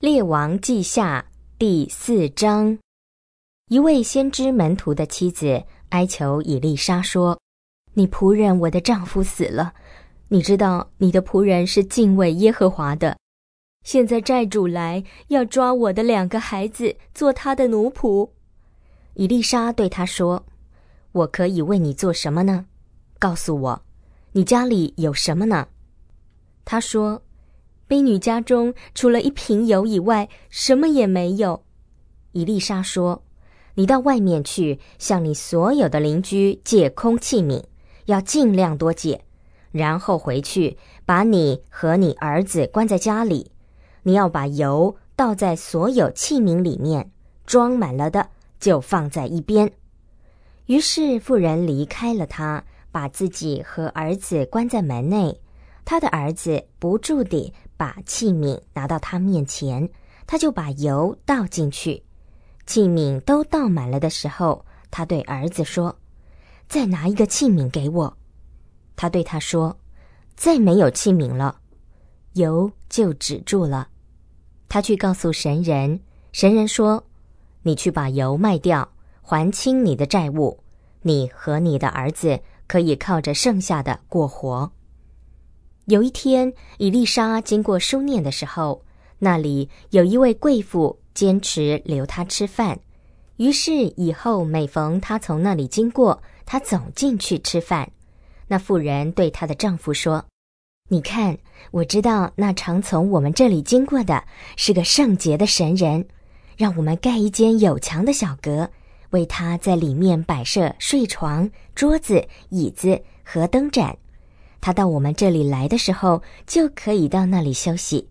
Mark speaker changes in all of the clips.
Speaker 1: 列王记下第四章，一位先知门徒的妻子哀求以丽莎说：“你仆人我的丈夫死了，你知道你的仆人是敬畏耶和华的。现在债主来要抓我的两个孩子做他的奴仆。”以丽莎对他说：“我可以为你做什么呢？告诉我，你家里有什么呢？”他说。婢女家中除了一瓶油以外，什么也没有。伊丽莎说：“你到外面去，向你所有的邻居借空器皿，要尽量多借，然后回去把你和你儿子关在家里。你要把油倒在所有器皿里面，装满了的就放在一边。”于是妇人离开了他，把自己和儿子关在门内。他的儿子不住地把器皿拿到他面前，他就把油倒进去。器皿都倒满了的时候，他对儿子说：“再拿一个器皿给我。”他对他说：“再没有器皿了，油就止住了。”他去告诉神人，神人说：“你去把油卖掉，还清你的债务，你和你的儿子可以靠着剩下的过活。”有一天，伊丽莎经过书店的时候，那里有一位贵妇坚持留她吃饭。于是以后每逢她从那里经过，她总进去吃饭。那妇人对她的丈夫说：“你看，我知道那常从我们这里经过的是个圣洁的神人，让我们盖一间有墙的小阁，为他在里面摆设睡床、桌子、椅子和灯盏。”他到我们这里来的时候，就可以到那里休息。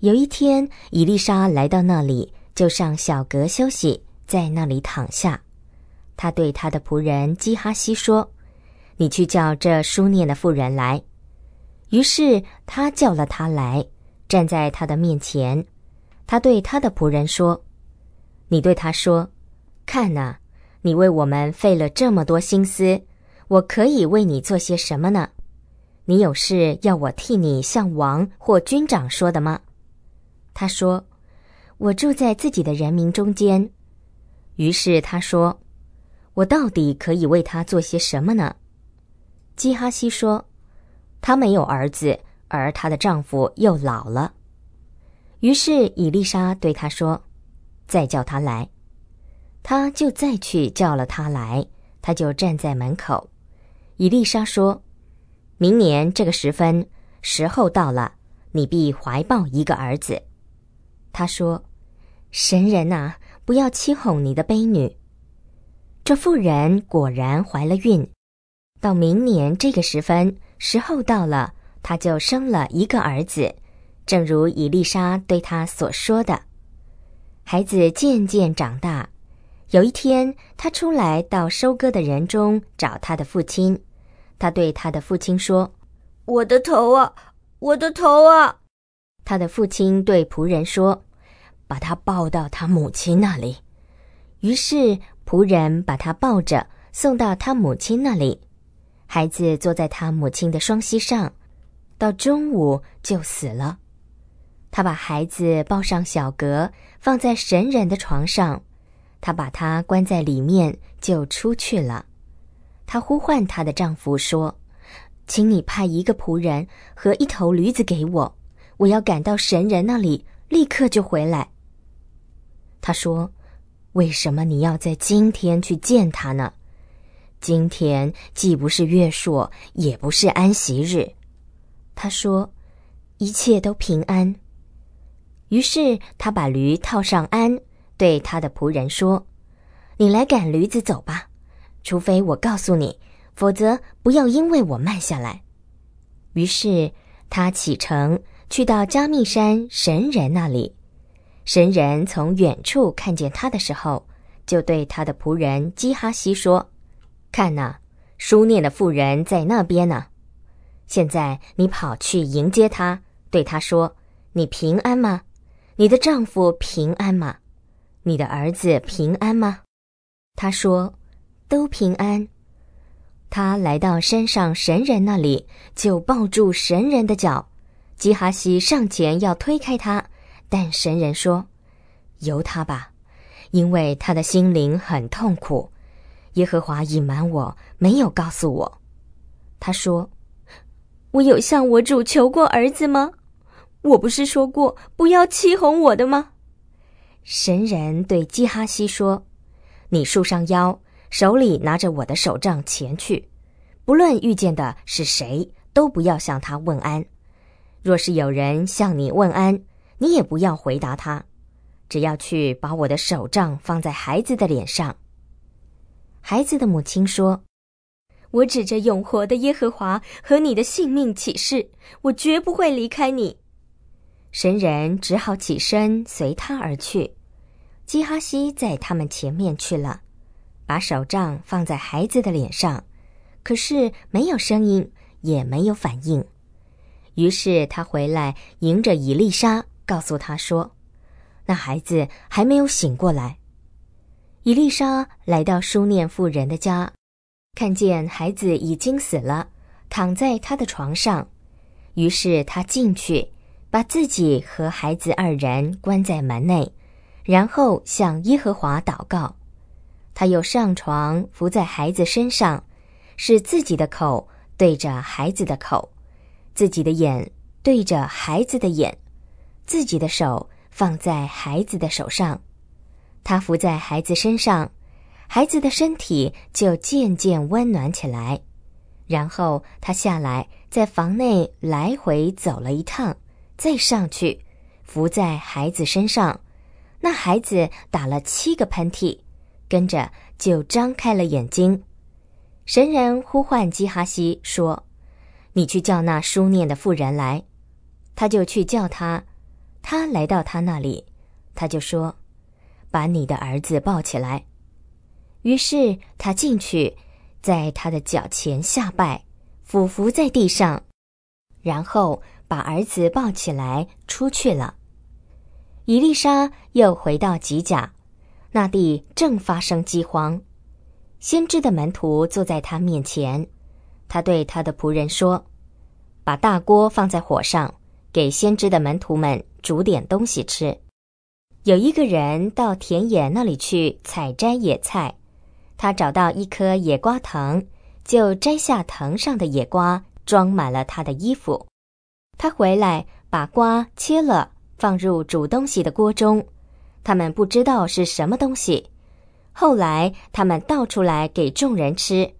Speaker 1: 有一天，伊丽莎来到那里，就上小阁休息，在那里躺下。他对他的仆人基哈西说：“你去叫这书念的妇人来。”于是他叫了他来，站在他的面前。他对他的仆人说：“你对他说，看呐，你为我们费了这么多心思，我可以为你做些什么呢？”你有事要我替你向王或军长说的吗？他说：“我住在自己的人民中间。”于是他说：“我到底可以为他做些什么呢？”基哈西说：“她没有儿子，而她的丈夫又老了。”于是以丽莎对他说：“再叫他来。”他就再去叫了他来，他就站在门口。以丽莎说。明年这个时分，时候到了，你必怀抱一个儿子。他说：“神人呐，不要欺哄你的卑女。”这妇人果然怀了孕。到明年这个时分，时候到了，她就生了一个儿子，正如伊丽莎对她所说的。孩子渐渐长大，有一天，他出来到收割的人中找他的父亲。他对他的父亲说：“我的头啊，我的头啊！”他的父亲对仆人说：“把他抱到他母亲那里。”于是仆人把他抱着送到他母亲那里。孩子坐在他母亲的双膝上，到中午就死了。他把孩子抱上小阁，放在神人的床上，他把他关在里面，就出去了。她呼唤她的丈夫说：“请你派一个仆人和一头驴子给我，我要赶到神人那里，立刻就回来。”他说：“为什么你要在今天去见他呢？今天既不是月朔，也不是安息日。”她说：“一切都平安。”于是她把驴套上鞍，对他的仆人说：“你来赶驴子走吧。”除非我告诉你，否则不要因为我慢下来。于是他启程去到加密山神人那里。神人从远处看见他的时候，就对他的仆人基哈西说：“看呐，书念的妇人在那边呢。现在你跑去迎接她，对她说：‘你平安吗？你的丈夫平安吗？你的儿子平安吗？’”他说。都平安。他来到山上神人那里，就抱住神人的脚。基哈西上前要推开他，但神人说：“由他吧，因为他的心灵很痛苦。耶和华隐瞒我没有告诉我。”他说：“我有向我主求过儿子吗？我不是说过不要欺哄我的吗？”神人对基哈西说：“你束上腰。”手里拿着我的手杖前去，不论遇见的是谁，都不要向他问安。若是有人向你问安，你也不要回答他，只要去把我的手杖放在孩子的脸上。孩子的母亲说：“我指着永活的耶和华和你的性命起誓，我绝不会离开你。”神人只好起身随他而去。基哈西在他们前面去了。把手杖放在孩子的脸上，可是没有声音，也没有反应。于是他回来迎着伊丽莎，告诉他说：“那孩子还没有醒过来。”伊丽莎来到书念妇人的家，看见孩子已经死了，躺在他的床上。于是他进去，把自己和孩子二人关在门内，然后向耶和华祷告。他又上床，伏在孩子身上，是自己的口对着孩子的口，自己的眼对着孩子的眼，自己的手放在孩子的手上。他伏在孩子身上，孩子的身体就渐渐温暖起来。然后他下来，在房内来回走了一趟，再上去，伏在孩子身上。那孩子打了七个喷嚏。跟着就张开了眼睛，神人呼唤基哈西说：“你去叫那书念的妇人来。”他就去叫他，他来到他那里，他就说：“把你的儿子抱起来。”于是他进去，在他的脚前下拜，俯伏在地上，然后把儿子抱起来出去了。伊丽莎又回到吉甲。那地正发生饥荒，先知的门徒坐在他面前，他对他的仆人说：“把大锅放在火上，给先知的门徒们煮点东西吃。”有一个人到田野那里去采摘野菜，他找到一颗野瓜藤，就摘下藤上的野瓜，装满了他的衣服。他回来，把瓜切了，放入煮东西的锅中。他们不知道是什么东西，后来他们倒出来给众人吃。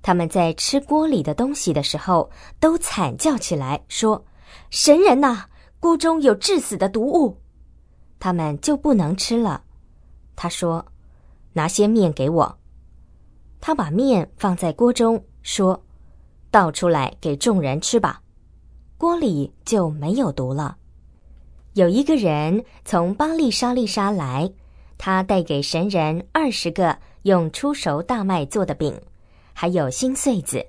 Speaker 1: 他们在吃锅里的东西的时候，都惨叫起来，说：“神人呐，锅中有致死的毒物。”他们就不能吃了。他说：“拿些面给我。”他把面放在锅中，说：“倒出来给众人吃吧，锅里就没有毒了。”有一个人从巴利沙利沙来，他带给神人二十个用出熟大麦做的饼，还有新穗子。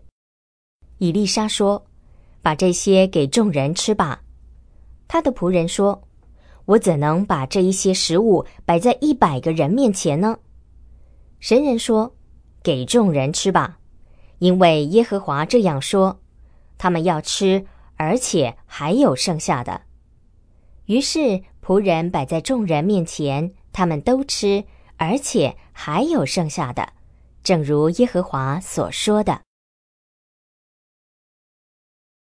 Speaker 1: 以丽莎说：“把这些给众人吃吧。”他的仆人说：“我怎能把这一些食物摆在一百个人面前呢？”神人说：“给众人吃吧，因为耶和华这样说：他们要吃，而且还有剩下的。”于是仆人摆在众人面前，他们都吃，而且还有剩下的，正如耶和华所说的。